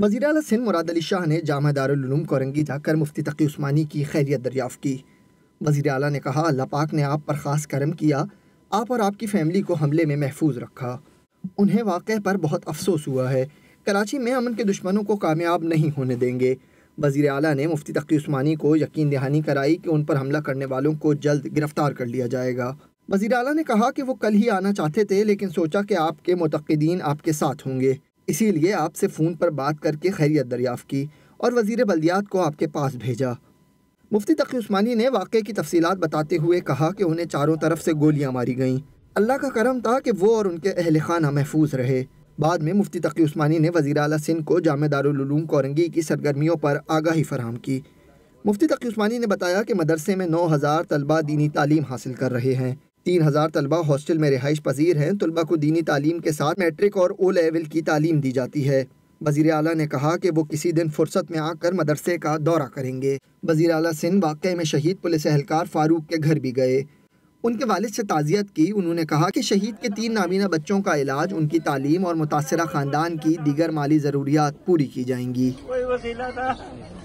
वजीर अल सिंध मुराद अली शाह ने जामा दारूम कोरंगी जाकर मुफ्ती तकी उस्मानी की खैरियत दरियाफ़ की वजीर अली ने कहा अल्लाह पाक ने आप पर ख़ास करम किया आप और आपकी फ़ैमिली को हमले में महफूज रखा उन्हें वाक़े पर बहुत अफसोस हुआ है कराची में हम उनके दुश्मनों को कामयाब नहीं होने देंगे वजीर अली ने मुफ्ती तकी उस्मानी को यकीन दहानी कराई कि उन पर हमला करने वालों को जल्द गिरफ़्तार कर लिया जाएगा वजीर अली ने कहा कि वो कल ही आना चाहते थे लेकिन सोचा कि आपके मतदीन आपके साथ होंगे इसीलिए आपसे फ़ोन पर बात करके खैरियत दरियाफ़ की और वजीर बल्दियात को आपके पास भेजा मुफ्ती तकी उस्मानी ने वाक़े की तफसीत बताते हुए कहा कि उन्हें चारों तरफ से गोलियाँ मारी गईं अल्लाह का करम था कि वो और उनके अहल खाना महफूज रहे बाद में मुफ्ती तकी उस्मानी ने वजी अल सिंध को जाम दारूम कोरंगी की सरगर्मियों पर आगाही फराम की मुफ्ती तकी उस्मानी ने बताया कि मदरसे में नौ हज़ार तलबा दीनी तालीम हासिल कर रहे हैं तीन हज़ार तलबा हॉस्टल में रिहाइश पजीर हैं तलबा को दीनी तालीम के साथ मेट्रिक और ओ लेवल की तालीम दी जाती है वजीर अली ने कहा कि वो किसी दिन फुर्सत में आकर मदरसे का दौरा करेंगे वजीर अली सिंह वाक़े में शहीद पुलिस एहलकार फारूक के घर भी गए उनके वालद से ताज़ियत की उन्होंने कहा कि शहीद के तीन नाबीना बच्चों का इलाज उनकी तालीम और मुतासर ख़ानदान की दीगर माली ज़रूरियात पूरी की जाएंगी